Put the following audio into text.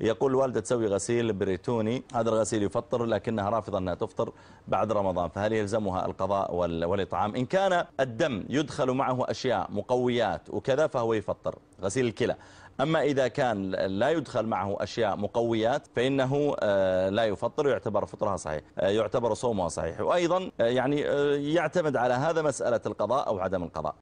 يقول الوالدة تسوي غسيل بريتوني هذا الغسيل يفطر لكنها رافضة أنها تفطر بعد رمضان فهل يلزمها القضاء والإطعام إن كان الدم يدخل معه أشياء مقويات وكذا فهو يفطر غسيل الكلى أما إذا كان لا يدخل معه أشياء مقويات فإنه آه، لا يفطر يعتبر فطرها صحيح آه، يعتبر صومها صحيح وأيضا آه، يعني يعتمد على هذا مسألة القضاء أو عدم القضاء